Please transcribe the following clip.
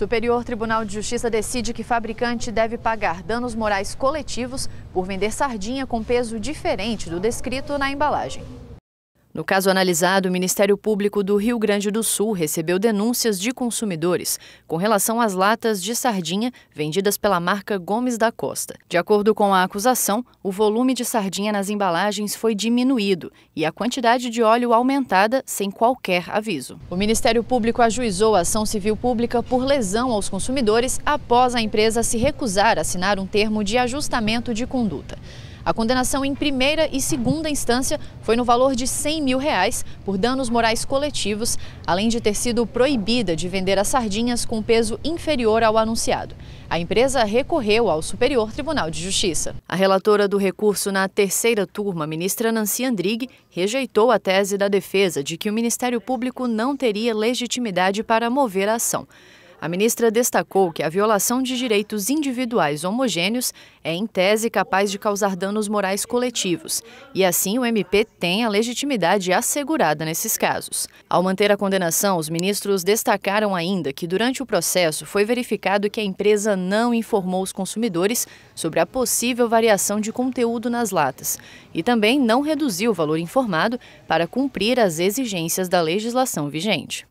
Superior Tribunal de Justiça decide que fabricante deve pagar danos morais coletivos por vender sardinha com peso diferente do descrito na embalagem. No caso analisado, o Ministério Público do Rio Grande do Sul recebeu denúncias de consumidores com relação às latas de sardinha vendidas pela marca Gomes da Costa. De acordo com a acusação, o volume de sardinha nas embalagens foi diminuído e a quantidade de óleo aumentada sem qualquer aviso. O Ministério Público ajuizou a ação civil pública por lesão aos consumidores após a empresa se recusar a assinar um termo de ajustamento de conduta. A condenação em primeira e segunda instância foi no valor de 100 mil reais por danos morais coletivos, além de ter sido proibida de vender as sardinhas com peso inferior ao anunciado. A empresa recorreu ao Superior Tribunal de Justiça. A relatora do recurso na terceira turma, ministra Nancy Andrighi, rejeitou a tese da defesa de que o Ministério Público não teria legitimidade para mover a ação. A ministra destacou que a violação de direitos individuais homogêneos é, em tese, capaz de causar danos morais coletivos, e assim o MP tem a legitimidade assegurada nesses casos. Ao manter a condenação, os ministros destacaram ainda que, durante o processo, foi verificado que a empresa não informou os consumidores sobre a possível variação de conteúdo nas latas e também não reduziu o valor informado para cumprir as exigências da legislação vigente.